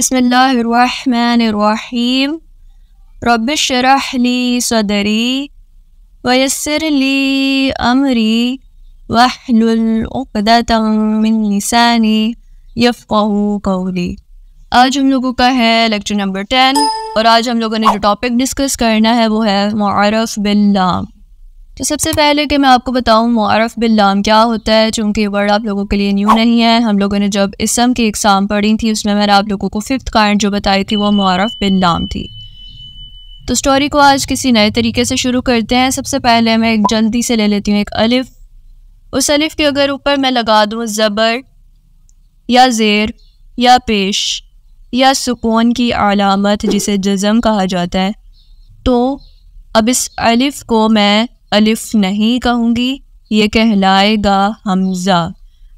بسم الله الرحمن الرحيم رب اشرح لي صدري ويسر لي أمري واحلل عقدة من لساني يفقه قولي آج ہم لوگوں کا ہے لیکچر نمبر 10 اور آج ہم لوگوں نے جو ٹاپک ڈسکس کرنا ہے وہ ہے معرف باللام तो सबसे पहले कि मैं आपको बताऊं मारफ़ बिल्लाम क्या होता है चूँकि वर्ड आप लोगों के लिए न्यू नहीं है हम लोगों ने जब इसम की एग्ज़ाम पढ़ी थी उसमें मैंने आप लोगों को फिफ्थ काइंड जो बताई थी वो मारफ़ बिल्लाम थी तो स्टोरी को आज किसी नए तरीके से शुरू करते हैं सबसे पहले मैं एक जल्दी से ले लेती हूँ एक अलिफ़ उस अलिफ़ के अगर ऊपर मैं लगा दूँ ज़बर या ज़ेर या पेश या सुकून की अलामत जिसे जज़म कहा जाता है तो अब इस अलिफ़ को मैं अलिफ नहीं कहूँगी ये कहलाएगा हमज़ा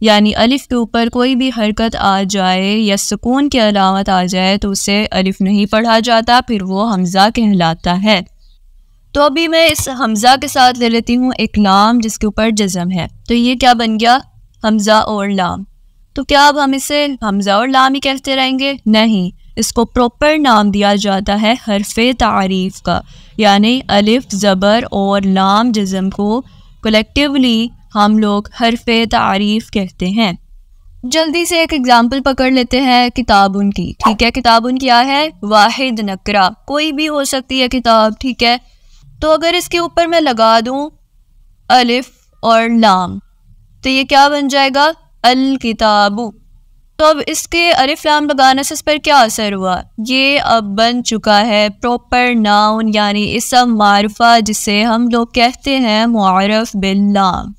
यानी अलिफ के ऊपर कोई भी हरकत आ जाए या सुकून की अलामत आ जाए तो उसे अलिफ नहीं पढ़ा जाता फिर वो हमज़ा कहलाता है तो अभी मैं इस हमज़ा के साथ ले लेती हूँ एक लाम जिसके ऊपर जज़म है तो ये क्या बन गया हमज़ा और लाम तो क्या अब हम इसे हमज़ा और लाम ही कहते रहेंगे नहीं इसको प्रॉपर नाम दिया जाता है हरफ तारीफ़ का यानी अलिफ ज़बर और लाम जज़म को कलेक्टिवली हम लोग हरफ तारीफ़ कहते हैं जल्दी से एक एग्ज़ाम्पल पकड़ लेते हैं किताब उनकी ठीक है किताब क्या है वाहिद नकरा कोई भी हो सकती है किताब ठीक है तो अगर इसके ऊपर मैं लगा दूँ अलिफ और लाम तो ये क्या बन जाएगा अल किताबू तो अब इसके अलिफ लाम लगाने से इस पर क्या असर हुआ ये अब बन चुका है प्रॉपर नाउन यानी इसम मारफा जिसे हम लोग कहते हैं मारफ बिल्लाम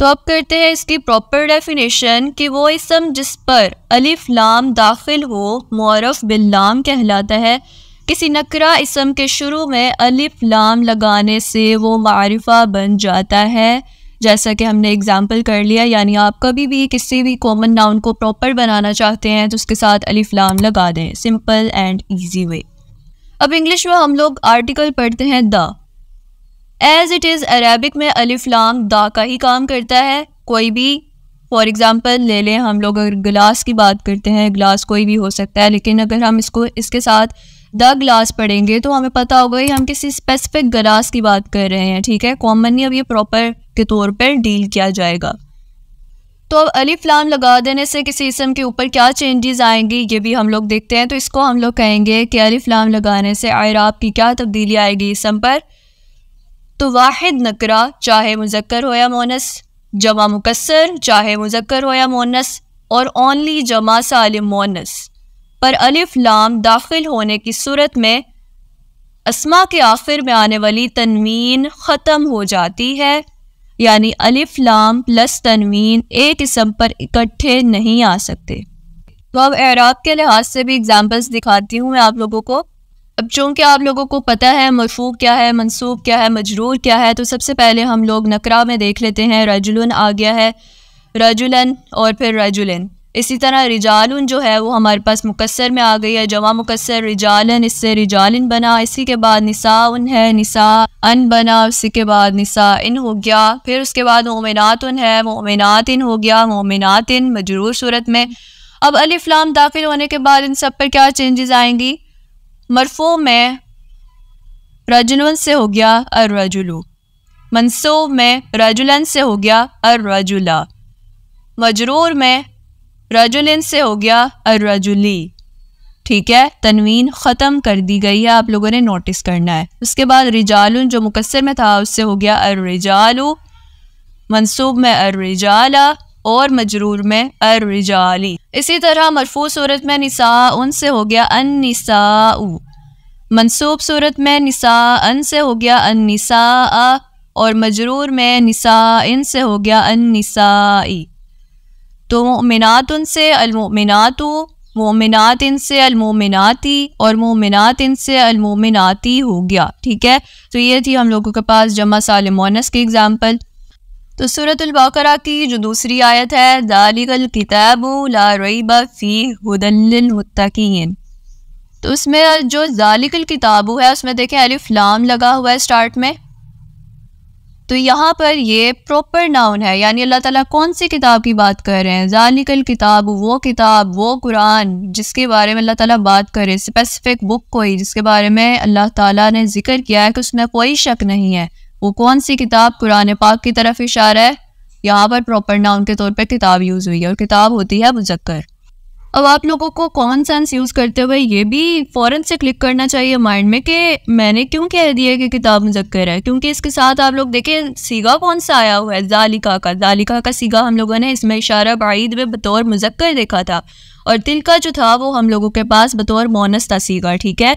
तो अब करते हैं इसकी प्रॉपर डेफिनेशन कि वो इसम जिस पर अलिफ लाम दाखिल हो मौरफ बिल्लाम कहलाता है किसी नकरा इसम के शुरू में अलिफ लाम लगाने से वो मारफा बन जाता है जैसा कि हमने एग्जाम्पल कर लिया यानी आप कभी भी किसी भी कॉमन नाउन को प्रॉपर बनाना चाहते हैं तो उसके साथ अलिफ लगा दें सिंपल एंड ईजी वे अब इंग्लिश में हम लोग आर्टिकल पढ़ते हैं the as it is Arabic में अलिफ्लाम द का ही काम करता है कोई भी फॉर एग्ज़ाम्पल ले लें हम लोग अगर ग्लास की बात करते हैं ग्लास कोई भी हो सकता है लेकिन अगर हम इसको इसके साथ द ग्लास पढ़ेंगे तो हमें पता होगा कि हम किसी स्पेसिफिक ग्लास की बात कर रहे हैं ठीक है कॉमनली अब ये प्रॉपर के तौर पर डील किया जाएगा तो अब अली फ्लाम लगा देने से किसी इसम के ऊपर क्या चेंजेस आएंगी ये भी हम लोग देखते हैं तो इसको हम लोग कहेंगे कि अली फ्लाम लगाने से आयराब की क्या तब्दीली आएगी इसम पर तो वाहिद नकरा चाहे मुजक्कर हो या मोनस जमा मुकसर चाहे मुजक्कर हो या मोनस और ओनली जमा सालिम मोनस पर अली फ्लाम दाखिल होने की सूरत में असमा के आखिर में आने वाली तनवीन ख़त्म हो जाती है यानी अलिफ लाम प्लस तनवीन एक इसम पर इकट्ठे नहीं आ सकते तो अब एराब के लिहाज से भी एग्जाम्पल्स दिखाती हूँ मैं आप लोगों को अब चूंकि आप लोगों को पता है मशूक क्या है मनसूब क्या है मजरूर क्या है तो सबसे पहले हम लोग नकरा में देख लेते हैं रजुलन आ गया है रजुलन और फिर रजुलन इसी तरह रिजालन जो है वो हमारे पास मुकसर में आ गई है जमा मुकसर रिजालन इससे रिजालन बना इसी के बाद निसा उन है निसा अन बना उसी के बाद निसा इन हो गया फिर उसके बाद मोमिनात उन है मोमिनात इन हो गया मोमिनात इन मजरूर सूरत में अब अलिफ्लाम दाखिल होने के बाद इन सब पर क्या चेंजेस आएंगी मरफो में रजुलन से हो गया अर्रजुलू मनसूब में रजुलन से हो गया अर्रजुला मजरूर में रजुलिन से हो गया अर्रजुली ठीक है तनवीन ख़त्म कर दी गई है आप लोगों ने नोटिस करना है उसके बाद रिजाल जो मुकसर में था उससे हो गया अरजालु मनसूब में अर्रिजाला और मजरूर में अर्रिजाली इसी तरह मरफू सूरत में निसा से हो गया अन निसाउ मनसूब सूरत में निसा अन से हो गया अनसा और मजरूर में निसा इन से हो गया निसाई तो मोमिनात उनसे अलमोमिनात मोमिनात इनसे अलमोमिनाती और मोमिनात इनसे अलमोमिनाती हो गया ठीक है तो ये थी हम लोगों के पास जमा सालमोनस की एग्ज़ाम्पल तो सूरतलबकरा की जो दूसरी आयत है दालिकल किताब ला रईबा फ़ी हुदलमतकीन तो उसमें जो जालिकल किताबू है उसमें देखें अलिफ लाम लगा हुआ है स्टार्ट में तो यहाँ पर ये प्रॉपर नाउन है यानी अल्लाह ताला कौन सी किताब की बात कर रहे हैं जालिकल किताब वो किताब वो कुरान जिसके बारे में अल्लाह ताला बात करे स्पेसिफिक बुक कोई जिसके बारे में अल्लाह ताला ने जिक्र किया है कि उसमें कोई शक नहीं है वो कौन सी किताब कुरान पाक की तरफ इशारा है यहाँ पर प्रॉपर नाउन के तौर पर किताब यूज़ हुई है और किताब होती है मुजक्कर अब आप लोगों को कॉमन सेंस यूज़ करते हुए ये भी फ़ौरन से क्लिक करना चाहिए माइंड में कि मैंने क्यों कह दिया कि किताब मुजक्कर है क्योंकि इसके साथ आप लोग देखें सीगा कौन सा आया हुआ है जालिका का जालिका का सीगा हम लोगों ने इसमें इशारा बाईद में बतौर मुजक्कर देखा था और तिल का जो था वो हम लोगों के पास बतौर मोनस था सीगा ठीक है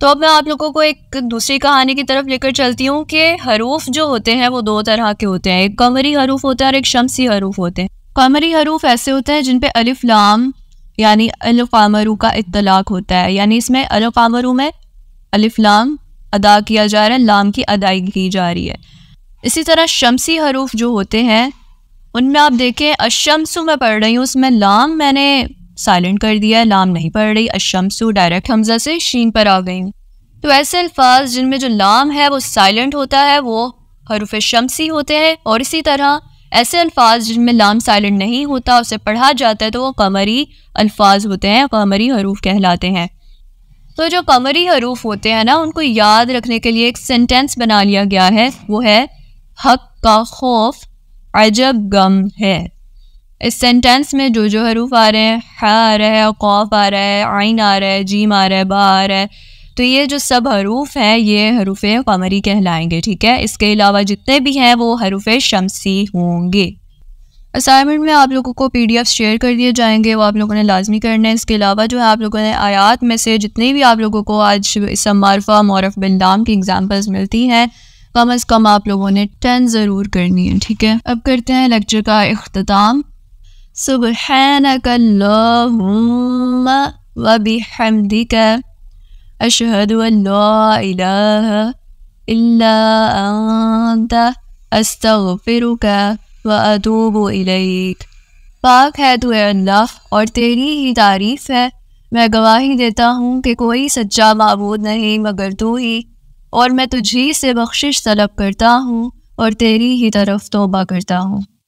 तो अब मैं आप लोगों को एक दूसरी कहानी की तरफ लेकर चलती हूँ कि हरूफ जो होते हैं वो दो तरह के होते हैं एक कमरी हरूफ होता है और एक शमसी हरूफ होते हैं कमरी हरूफ ऐसे होते हैं जिन पे अलिफ लाम यानी अलफ़ामरू का इतलाक होता है यानी इसमें अलफ़ामरू में अलिफ लाम अदा किया जा रहा है लाम की अदायगी की जा रही है इसी तरह शमसी हरूफ जो होते हैं उनमें आप देखें अशमसु मैं पढ़ रही हूँ उसमें लाम मैंने साइलेंट कर दिया है लाम नहीं पढ़ रही अशमसु डायरेक्ट हमजा से शीन पर आ गई तो ऐसे अल्फाज जिनमें जो लाम है वो साइलेंट होता है वो हरूफ शमसी होते हैं और इसी तरह ऐसे अल्फाज जिनमें लाम साइलेंट नहीं होता उसे पढ़ा जाता है तो वो कमरी अल्फाज होते हैं कमरी हरूफ कहलाते हैं तो जो कमरी हरूफ होते हैं ना उनको याद रखने के लिए एक सेंटेंस बना लिया गया है वो है हक का खौफ अजब गम है इस सेंटेंस में जो जो हरूफ आ रहे हैं ह आ रहा है खौफ आ रहा है आइन आ रहा है जीम आ रहा है बा आ रहा है तो ये जो सब हरूफ हैं ये हरूफ कमरी कहलाएंगे ठीक है इसके अलावा जितने भी हैं वो हरूफ शमसी होंगे असाइनमेंट में आप लोगों को पीडीएफ शेयर कर दिए जाएंगे वो आप लोगों ने लाजमी करना है इसके अलावा जो है आप लोगों ने आयात में से जितने भी आप लोगों को आज इसमारफा मौरफ बिन दाम की एग्जाम्पल्स मिलती हैं कम अज़ कम आप लोगों ने टेन ज़रूर करनी है ठीक है अब करते हैं लेक्चर का अख्ताम सुबह वबी हमदी का أشهد أن لا إله إلا أنت أستغفرك وأتوب إليك पाक है तो अल्लाह और तेरी ही तारीफ़ है मैं गवाही देता हूँ कि कोई सच्चा मबूद नहीं मगर तू ही और मैं तुझी से बख्शिश तलब करता हूँ और तेरी ही तरफ तोबा करता हूँ